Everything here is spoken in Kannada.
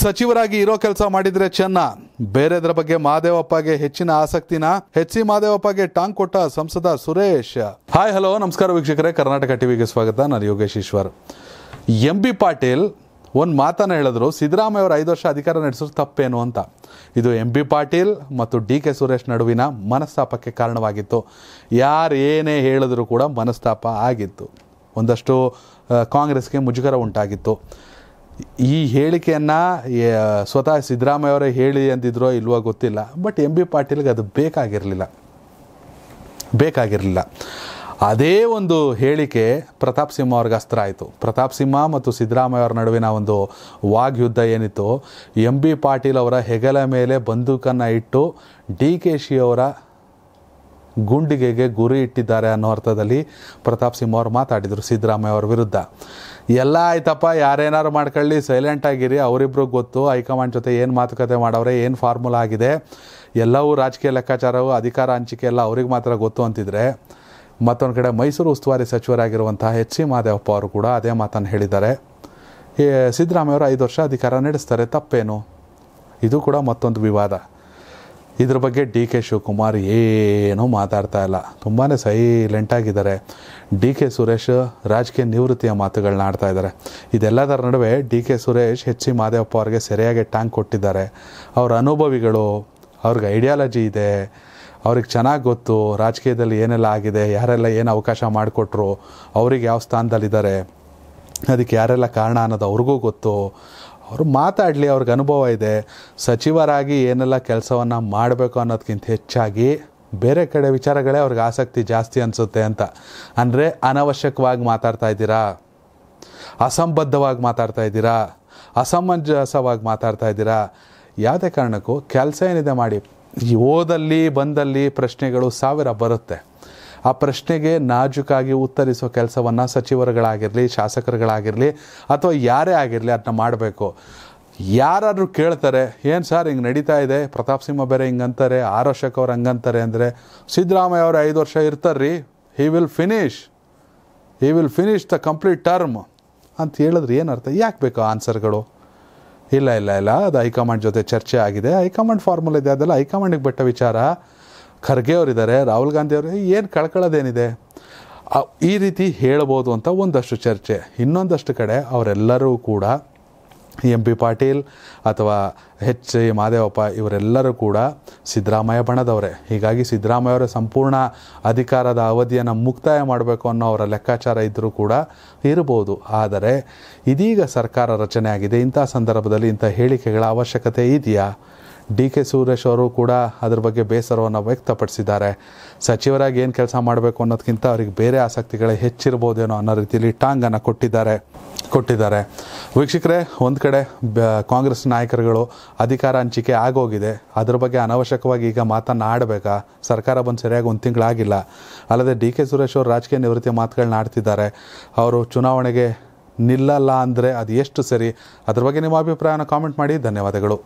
ಸಚಿವರಾಗಿ ಇರೋ ಕೆಲಸ ಮಾಡಿದ್ರೆ ಚೆನ್ನ ಬೇರೆದ್ರ ಬಗ್ಗೆ ಮಾದೇವಪ್ಪಗೆ ಹೆಚ್ಚಿನ ಆಸಕ್ತಿನ ಹೆಚ್ ಸಿ ಮಾದೇವಪ್ಪಗೆ ಟಾಂಗ್ ಕೊಟ್ಟ ಸಂಸದ ಸುರೇಶ್ ಹಾಯ್ ಹಲೋ ನಮಸ್ಕಾರ ವೀಕ್ಷಕರೇ ಕರ್ನಾಟಕ ಟಿವಿಗೆ ಸ್ವಾಗತ ನಾನು ಯೋಗೇಶ್ ಈಶ್ವರ್ ಎಂ ಬಿ ಪಾಟೀಲ್ ಒಂದು ಮಾತನ್ನು ಹೇಳಿದ್ರು ಸಿದ್ದರಾಮಯ್ಯ ಅವರು ಐದು ವರ್ಷ ಅಧಿಕಾರ ನಡೆಸೋದು ತಪ್ಪೇನು ಅಂತ ಇದು ಎಂ ಬಿ ಪಾಟೀಲ್ ಮತ್ತು ಡಿ ಕೆ ಸುರೇಶ್ ನಡುವಿನ ಮನಸ್ತಾಪಕ್ಕೆ ಕಾರಣವಾಗಿತ್ತು ಯಾರು ಏನೇ ಹೇಳಿದ್ರು ಕೂಡ ಮನಸ್ತಾಪ ಆಗಿತ್ತು ಒಂದಷ್ಟು ಕಾಂಗ್ರೆಸ್ಗೆ ಮುಜುಗರ ಉಂಟಾಗಿತ್ತು ಈ ಹೇಳಿಕೆಯನ್ನು ಸ್ವತಃ ಸಿದ್ದರಾಮಯ್ಯ ಅವರೇ ಹೇಳಿ ಅಂದಿದ್ರೋ ಇಲ್ವೋ ಗೊತ್ತಿಲ್ಲ ಬಟ್ ಎಂ ಬಿ ಪಾಟೀಲ್ಗೆ ಅದು ಬೇಕಾಗಿರಲಿಲ್ಲ ಬೇಕಾಗಿರಲಿಲ್ಲ ಅದೇ ಒಂದು ಹೇಳಿಕೆ ಪ್ರತಾಪ್ ಸಿಂಹ ಅವ್ರಿಗೆ ಅಸ್ತ್ರ ಆಯಿತು ಪ್ರತಾಪ್ ಸಿಂಹ ಮತ್ತು ಸಿದ್ದರಾಮಯ್ಯವ್ರ ನಡುವಿನ ಒಂದು ವಾಗ್ಯುದ್ಧ ಏನಿತ್ತು ಎಂ ಬಿ ಪಾಟೀಲ್ ಅವರ ಹೆಗಲ ಮೇಲೆ ಬಂದೂಕನ್ನು ಇಟ್ಟು ಡಿ ಕೆ ಶಿ ಅವರ ಗುಂಡಿಗೆಗೆ ಗುರಿ ಇಟ್ಟಿದ್ದಾರೆ ಅನ್ನೋ ಅರ್ಥದಲ್ಲಿ ಪ್ರತಾಪ್ ಸಿಂಹ ಅವರು ಮಾತಾಡಿದರು ಸಿದ್ದರಾಮಯ್ಯ ಅವರ ವಿರುದ್ಧ ಎಲ್ಲ ಆಯ್ತಪ್ಪ ಯಾರೇನಾರು ಮಾಡ್ಕೊಳ್ಳಿ ಸೈಲೆಂಟ್ ಆಗಿರಿ ಅವರಿಬ್ರಿಗೆ ಗೊತ್ತು ಹೈಕಮಾಂಡ್ ಜೊತೆ ಏನು ಮಾತುಕತೆ ಮಾಡವ್ರೆ ಏನು ಫಾರ್ಮುಲಾ ಆಗಿದೆ ಎಲ್ಲವೂ ರಾಜಕೀಯ ಲೆಕ್ಕಾಚಾರವು ಅಧಿಕಾರ ಹಂಚಿಕೆ ಎಲ್ಲ ಅವ್ರಿಗೆ ಮಾತ್ರ ಗೊತ್ತು ಅಂತಿದ್ರೆ ಮತ್ತೊಂದು ಕಡೆ ಮೈಸೂರು ಉಸ್ತುವಾರಿ ಸಚಿವರಾಗಿರುವಂತಹ ಎಚ್ ಸಿ ಮಾದೇವಪ್ಪ ಅವರು ಕೂಡ ಅದೇ ಮಾತನ್ನು ಹೇಳಿದ್ದಾರೆ ಸಿದ್ದರಾಮಯ್ಯ ಅವರು ಐದು ವರ್ಷ ಅಧಿಕಾರ ನಡೆಸ್ತಾರೆ ತಪ್ಪೇನು ಇದು ಕೂಡ ಮತ್ತೊಂದು ವಿವಾದ ಇದ್ರ ಬಗ್ಗೆ ಡಿ ಕೆ ಶಿವಕುಮಾರ್ ಏನೂ ಮಾತಾಡ್ತಾ ಇಲ್ಲ ತುಂಬಾ ಸೈಲೆಂಟಾಗಿದ್ದಾರೆ ಡಿ ಕೆ ಸುರೇಶ್ ರಾಜಕೀಯ ನಿವೃತ್ತಿಯ ಮಾತುಗಳನ್ನ ಆಡ್ತಾ ಇದ್ದಾರೆ ಇದೆಲ್ಲದರ ನಡುವೆ D K Suresh H C Mahadevappa ಅವ್ರಿಗೆ ಸರಿಯಾಗಿ ಟ್ಯಾಂಕ್ ಕೊಟ್ಟಿದ್ದಾರೆ ಅವ್ರ ಅನುಭವಿಗಳು ಅವ್ರಿಗೆ ಐಡಿಯಾಲಜಿ ಇದೆ ಅವ್ರಿಗೆ ಚೆನ್ನಾಗಿ ಗೊತ್ತು ರಾಜಕೀಯದಲ್ಲಿ ಏನೆಲ್ಲ ಆಗಿದೆ ಯಾರೆಲ್ಲ ಏನು ಅವಕಾಶ ಮಾಡಿಕೊಟ್ರು ಅವ್ರಿಗೆ ಯಾವ ಸ್ಥಾನದಲ್ಲಿದ್ದಾರೆ ಅದಕ್ಕೆ ಯಾರೆಲ್ಲ ಕಾರಣ ಅನ್ನೋದು ಅವ್ರಿಗೂ ಗೊತ್ತು ಅವರು ಮಾತಾಡಲಿ ಅವ್ರಿಗೆ ಅನುಭವ ಇದೆ ಸಚಿವರಾಗಿ ಏನೆಲ್ಲ ಕೆಲಸವನ್ನು ಮಾಡಬೇಕು ಅನ್ನೋದಕ್ಕಿಂತ ಹೆಚ್ಚಾಗಿ ಬೇರೆ ಕಡೆ ವಿಚಾರಗಳೇ ಅವ್ರಿಗೆ ಆಸಕ್ತಿ ಜಾಸ್ತಿ ಅನಿಸುತ್ತೆ ಅಂತ ಅಂದರೆ ಅನವಶ್ಯಕವಾಗಿ ಮಾತಾಡ್ತಾ ಇದ್ದೀರಾ ಅಸಂಬದ್ಧವಾಗಿ ಮಾತಾಡ್ತಾ ಇದ್ದೀರಾ ಅಸಮಂಜಸವಾಗಿ ಮಾತಾಡ್ತಾ ಇದ್ದೀರಾ ಯಾವುದೇ ಕಾರಣಕ್ಕೂ ಕೆಲಸ ಏನಿದೆ ಮಾಡಿ ಓದಲ್ಲಿ ಬಂದಲ್ಲಿ ಪ್ರಶ್ನೆಗಳು ಸಾವಿರ ಬರುತ್ತೆ ಆ ಪ್ರಶ್ನೆಗೆ ನಾಜುಕಾಗಿ ಉತ್ತರಿಸೋ ಕೆಲಸವನ್ನು ಸಚಿವರುಗಳಾಗಿರಲಿ ಶಾಸಕರುಗಳಾಗಿರಲಿ ಅಥವಾ ಯಾರೇ ಆಗಿರಲಿ ಅದನ್ನ ಮಾಡಬೇಕು ಯಾರಾದರೂ ಕೇಳ್ತಾರೆ ಏನು ಸರ್ ಹಿಂಗೆ ನಡೀತಾ ಇದೆ ಪ್ರತಾಪ್ ಸಿಂಹ ಬೇರೆ ಹಿಂಗಂತಾರೆ ಆರ್ ವರ್ಷಕ್ಕೆ ಅವ್ರು ಹಂಗಂತಾರೆ ಅಂದರೆ ಸಿದ್ದರಾಮಯ್ಯ ಅವರು ಐದು ವರ್ಷ ಇರ್ತಾರ್ರಿ he will finish he will finish the complete term ಅಂತ ಹೇಳಿದ್ರೆ ಏನು ಅರ್ಥ ಯಾಕೆ ಬೇಕು ಆನ್ಸರ್ಗಳು ಇಲ್ಲ ಇಲ್ಲ ಇಲ್ಲ ಅದು ಹೈಕಮಾಂಡ್ ಜೊತೆ ಚರ್ಚೆ ಆಗಿದೆ ಹೈಕಮಾಂಡ್ ಫಾರ್ಮುಲಾ ಇದೆ ಅದೆಲ್ಲ ಹೈಕಮಾಂಡಿಗೆ ಬಿಟ್ಟ ವಿಚಾರ ಖರ್ಗೆ ಅವರಿದ್ದಾರೆ ರಾಹುಲ್ ಗಾಂಧಿ ಅವರು ಏನು ಕಳ್ಕೊಳ್ಳೋದೇನಿದೆ ಈ ರೀತಿ ಹೇಳ್ಬೋದು ಅಂತ ಒಂದಷ್ಟು ಚರ್ಚೆ ಇನ್ನೊಂದಷ್ಟು ಕಡೆ ಅವರೆಲ್ಲರೂ ಕೂಡ ಎಂ ಪಿ ಪಾಟೀಲ್ ಅಥವಾ ಎಚ್ ಸಿ ಮಾದೇವಪ್ಪ ಇವರೆಲ್ಲರೂ ಕೂಡ ಸಿದ್ದರಾಮಯ್ಯ ಬಣದವರೇ ಹೀಗಾಗಿ ಅವರ ಸಂಪೂರ್ಣ ಅಧಿಕಾರದ ಅವಧಿಯನ್ನು ಮುಕ್ತಾಯ ಮಾಡಬೇಕು ಅನ್ನೋ ಅವರ ಲೆಕ್ಕಾಚಾರ ಇದ್ದರೂ ಕೂಡ ಇರಬಹುದು ಆದರೆ ಇದೀಗ ಸರ್ಕಾರ ರಚನೆ ಆಗಿದೆ ಇಂಥ ಸಂದರ್ಭದಲ್ಲಿ ಇಂಥ ಹೇಳಿಕೆಗಳ ಅವಶ್ಯಕತೆ ಇದೆಯಾ ಡಿ ಕೆ ಸುರೇಶ್ ಅವರು ಕೂಡ ಅದ್ರ ಬಗ್ಗೆ ಬೇಸರವನ್ನು ವ್ಯಕ್ತಪಡಿಸಿದ್ದಾರೆ ಸಚಿವರಾಗಿ ಏನು ಕೆಲಸ ಮಾಡಬೇಕು ಅನ್ನೋದಕ್ಕಿಂತ ಅವರಿಗೆ ಬೇರೆ ಆಸಕ್ತಿಗಳೇ ಹೆಚ್ಚಿರ್ಬೋದೇನೋ ಅನ್ನೋ ರೀತಿಯಲ್ಲಿ ಟಾಂಗನ್ನು ಕೊಟ್ಟಿದ್ದಾರೆ ಕೊಟ್ಟಿದ್ದಾರೆ ವೀಕ್ಷಕರೇ ಒಂದು ಕಡೆ ಕಾಂಗ್ರೆಸ್ ನಾಯಕರುಗಳು ಅಧಿಕಾರ ಹಂಚಿಕೆ ಆಗೋಗಿದೆ ಅದ್ರ ಬಗ್ಗೆ ಅನವಶ್ಯಕವಾಗಿ ಈಗ ಮಾತನ್ನು ಆಡಬೇಕಾ ಸರ್ಕಾರ ಬಂದು ಸರಿಯಾಗಿ ಒಂದು ತಿಂಗಳಾಗಿಲ್ಲ ಅಲ್ಲದೆ ಡಿ ಕೆ ಸುರೇಶ್ ಅವರು ರಾಜಕೀಯ ನಿವೃತ್ತಿ ಮಾತುಗಳನ್ನ ಆಡ್ತಿದ್ದಾರೆ ಅವರು ಚುನಾವಣೆಗೆ ನಿಲ್ಲಲ್ಲ ಅಂದರೆ ಅದು ಎಷ್ಟು ಸರಿ ಅದ್ರ ಬಗ್ಗೆ ನಿಮ್ಮ ಅಭಿಪ್ರಾಯನ ಕಾಮೆಂಟ್ ಮಾಡಿ ಧನ್ಯವಾದಗಳು